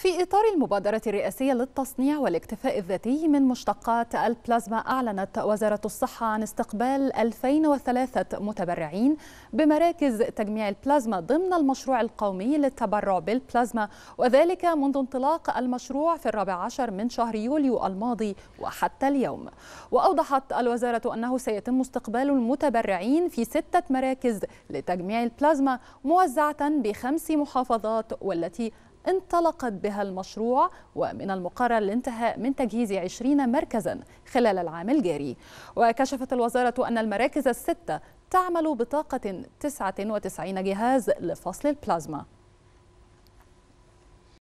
في إطار المبادرة الرئاسية للتصنيع والاكتفاء الذاتي من مشتقات البلازما أعلنت وزارة الصحة عن استقبال 2003 متبرعين بمراكز تجميع البلازما ضمن المشروع القومي للتبرع بالبلازما وذلك منذ انطلاق المشروع في الرابع عشر من شهر يوليو الماضي وحتى اليوم وأوضحت الوزارة أنه سيتم استقبال المتبرعين في ستة مراكز لتجميع البلازما موزعة بخمس محافظات والتي انطلقت بها المشروع ومن المقرر الانتهاء من تجهيز 20 مركزا خلال العام الجاري وكشفت الوزارة أن المراكز الستة تعمل بطاقة 99 جهاز لفصل البلازما